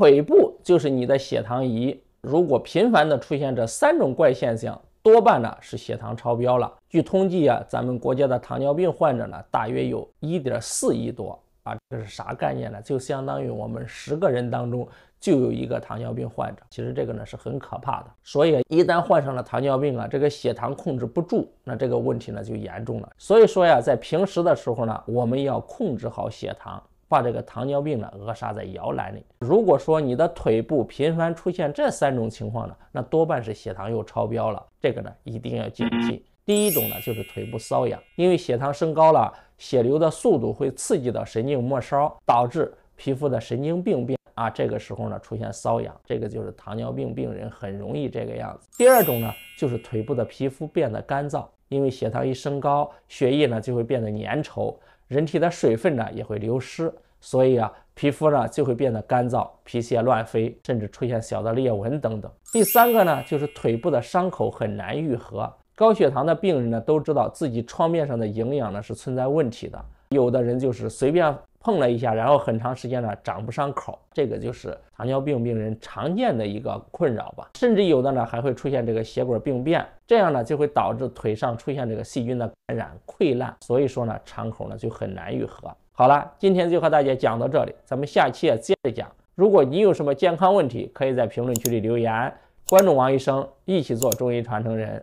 腿部就是你的血糖仪，如果频繁的出现这三种怪现象，多半呢是血糖超标了。据统计啊，咱们国家的糖尿病患者呢，大约有1.4亿多啊，这是啥概念呢？就相当于我们十个人当中就有一个糖尿病患者。其实这个呢是很可怕的，所以一旦患上了糖尿病啊，这个血糖控制不住，那这个问题呢就严重了。所以说呀，在平时的时候呢，我们要控制好血糖。把这个糖尿病呢扼杀在摇篮里。如果说你的腿部频繁出现这三种情况呢，那多半是血糖又超标了，这个呢一定要警惕。第一种呢就是腿部瘙痒，因为血糖升高了，血流的速度会刺激到神经末梢，导致皮肤的神经病变啊，这个时候呢出现瘙痒，这个就是糖尿病病人很容易这个样子。第二种呢就是腿部的皮肤变得干燥，因为血糖一升高，血液呢就会变得粘稠，人体的水分呢也会流失。所以啊，皮肤呢就会变得干燥，皮屑乱飞，甚至出现小的裂纹等等。第三个呢，就是腿部的伤口很难愈合。高血糖的病人呢都知道自己创面上的营养呢是存在问题的。有的人就是随便碰了一下，然后很长时间呢长不上口，这个就是糖尿病病人常见的一个困扰吧。甚至有的呢还会出现这个血管病变，这样呢就会导致腿上出现这个细菌的感染溃烂，所以说呢创口呢就很难愈合。好了，今天就和大家讲到这里，咱们下期也接着讲。如果你有什么健康问题，可以在评论区里留言，关注王医生，一起做中医传承人。